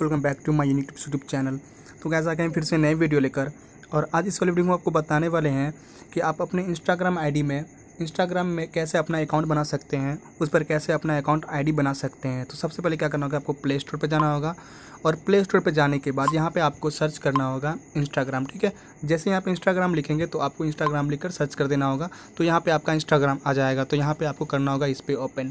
welcome back to my unique YouTube channel तो कैसे आ गए फिर से नए वीडियो लेकर और आज इस वाले वीडियो में आपको बताने वाले हैं कि आप अपने इंस्टाग्राम आईडी में इंस्टाग्राम में कैसे अपना अकाउंट बना सकते हैं उस पर कैसे अपना अकाउंट आईडी बना सकते हैं तो सबसे पहले क्या करना होगा आपको प्ले स्टोर पर जाना होगा और प्ले स्टोर पर जाने के बाद यहाँ पर आपको सर्च करना होगा इंस्टाग्राम ठीक है जैसे यहाँ पर इंस्टाग्राम लिखेंगे तो आपको इंस्टाग्राम लिख सर्च कर देना होगा तो यहाँ पर आपका इंस्टाग्राम आ जाएगा तो यहाँ पर आपको करना होगा इस पर ओपन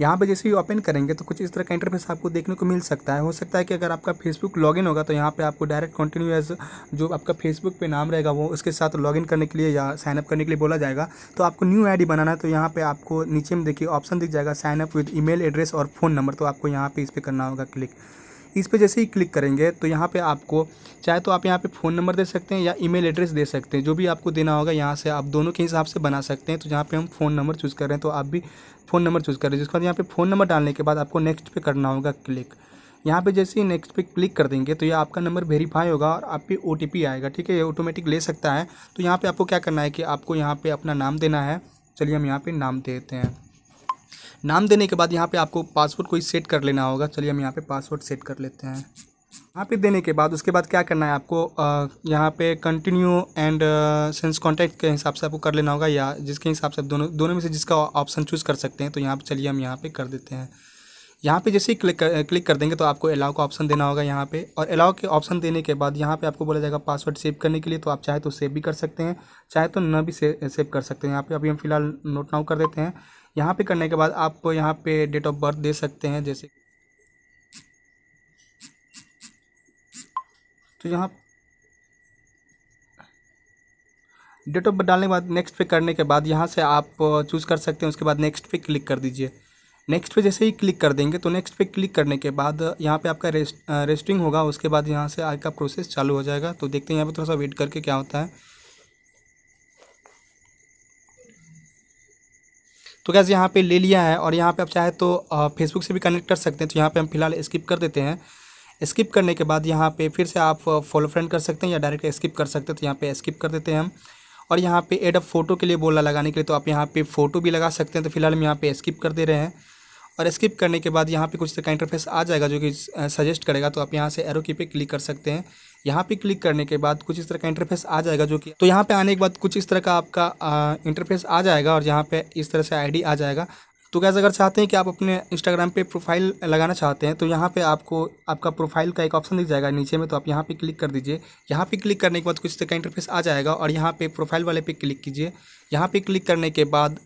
यहाँ पे जैसे ही ओपन करेंगे तो कुछ इस तरह का इंटरफेस आपको देखने को मिल सकता है हो सकता है कि अगर आपका फेसबुक लॉगिन होगा तो यहाँ पे आपको डायरेक्ट कंटिन्यू एज जो आपका फेसबुक पे नाम रहेगा वो उसके साथ लॉगिन करने के लिए या साइनअप करने के लिए बोला जाएगा तो आपको न्यू आई बनाना है तो यहाँ पर आपको नीचे में देखिए ऑप्शन दिख जाएगा साइनअप विद ई एड्रेस और फ़ोन नंबर तो आपको यहाँ पे इस पर करना होगा क्लिक इस पर जैसे ही क्लिक करेंगे तो यहाँ पर आपको चाहे तो आप यहाँ पर फ़ोन नंबर दे सकते हैं या ईमेल एड्रेस दे सकते हैं जो भी आपको देना होगा यहाँ से आप दोनों के हिसाब से बना सकते हैं तो जहाँ पर हम फ़ोन नंबर चूज़ कर रहे हैं तो आप भी फ़ोन नंबर चूज़ कर रहे हैं जिसके बाद यहाँ पर फ़ोन नंबर डालने के बाद आपको नेक्स्ट पे करना होगा क्लिक यहाँ पे जैसे ही नेक्स्ट पे क्लिक कर देंगे तो ये आपका नंबर वेरीफाई होगा और आप पे ओ आएगा ठीक है ये ऑटोमेटिक ले सकता है तो यहाँ पे आपको क्या करना है कि आपको यहाँ पे अपना नाम देना है चलिए हम यहाँ पे नाम देते हैं नाम देने के बाद यहाँ पे आपको पासवर्ड कोई सेट कर लेना होगा चलिए हम यहाँ पे पासवर्ड सेट कर लेते हैं यहाँ पे देने के बाद उसके बाद क्या करना है आपको यहाँ पे कंटिन्यू एंड सेंस कॉन्टैक्ट के हिसाब से आपको कर लेना होगा या जिसके हिसाब से आप दोनों दोनों में से जिसका ऑप्शन चूज़ कर सकते हैं तो यहाँ पर चलिए हम यहाँ पर कर देते हैं यहाँ पे जैसे ही क्लिक कर, क्लिक कर देंगे तो आपको अलाउ का ऑप्शन देना होगा यहाँ पे और अलाउ के ऑप्शन देने के बाद यहाँ पे आपको बोला जाएगा पासवर्ड सेव करने के लिए तो आप चाहे तो सेव भी कर सकते हैं चाहे तो न भी से, सेव कर सकते हैं यहाँ पे अभी हम फिलहाल नोट नाउ कर देते हैं यहाँ पे करने के बाद आप यहाँ पे डेट ऑफ बर्थ दे सकते हैं जैसे तो यहाँ डेट ऑफ बर्थ डालने के बाद नेक्स्ट पे करने के बाद यहाँ से आप चूज़ कर सकते हैं उसके बाद नेक्स्ट पे क्लिक कर दीजिए नेक्स्ट पे जैसे ही क्लिक कर देंगे तो नेक्स्ट पे क्लिक करने के बाद यहाँ पे आपका रेस्ट रेस्टिंग होगा उसके बाद यहाँ से आपका प्रोसेस चालू हो जाएगा तो देखते हैं यहाँ पे थोड़ा सा वेट करके क्या होता है तो कैसे यहाँ पे ले लिया है और यहाँ पे आप चाहे तो फेसबुक से भी कनेक्ट कर सकते हैं तो यहाँ पर हम फिलहाल स्किप कर देते हैं स्किप करने के बाद यहाँ पर फिर से आप फॉलो फ्रेंड कर सकते हैं या डायरेक्ट स्किप कर सकते हैं तो यहाँ पर स्किप कर देते हैं हम और यहाँ पे एड अप फोटो के लिए बोला लगाने के लिए तो आप यहाँ पे फोटो भी लगा सकते हैं तो फिलहाल हम यहाँ पे स्किप कर दे रहे हैं और स्किप करने के बाद यहाँ पे कुछ तरह का इंटरफेस आ जाएगा जो कि सजेस्ट करेगा तो आप यहाँ से एरो की पे क्लिक कर सकते हैं यहाँ पे क्लिक करने के बाद कुछ इस तरह का इंटरफेस आ जाएगा जो कि तो यहाँ पे आने के बाद कुछ इस तरह का आपका इंटरफेस आ जाएगा और यहाँ पे इस तरह से आईडी आ जाएगा तो गैस अगर चाहते हैं कि आप अपने इंस्टाग्राम पे प्रोफाइल लगाना चाहते हैं तो यहाँ पे आपको आपका प्रोफाइल का एक ऑप्शन दिख जाएगा नीचे में तो आप यहाँ पे क्लिक कर दीजिए यहाँ पे क्लिक करने के बाद कुछ तरह का इंटरफेस आ जाएगा और यहाँ पे प्रोफाइल वाले पे क्लिक कीजिए यहाँ पे क्लिक करने के बाद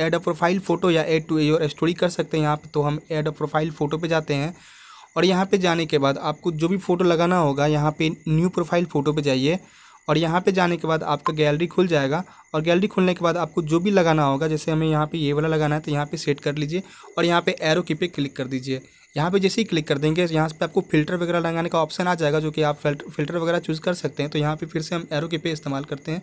ऐड अ प्रोफाइल फ़ोटो या ऐड टू योर स्टोरी कर सकते हैं यहाँ पे तो हम ऐड अ प्रोफाइल फ़ोटो पे जाते हैं और यहाँ पे जाने के बाद आपको जो भी फ़ोटो लगाना होगा यहाँ पे न्यू प्रोफाइल फ़ोटो पे जाइए और यहाँ पे जाने के बाद आपका गैलरी खुल जाएगा और गैलरी खुलने के बाद आपको जो भी लगाना होगा जैसे हमें यहाँ पे ये वाला लगाना है तो यहाँ पे सेट कर लीजिए और यहाँ पे एरो की पे क्लिक कर दीजिए यहाँ पे जैसे ही क्लिक कर देंगे यहाँ पे आपको फिल्टर वगैरह लगाने का ऑप्शन आ जाएगा जो कि आप फिल्टर वगैरह चूज़ कर सकते हैं तो यहाँ पर फिर से हम एरो की पे इस्तेमाल करते हैं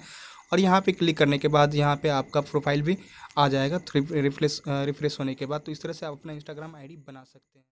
और यहाँ पे क्लिक करने के बाद यहाँ पे आपका प्रोफाइल भी आ जाएगा रिफ्रेश रिफ्रेश होने के बाद तो इस तरह से आप अपना इंस्टाग्राम आईडी बना सकते हैं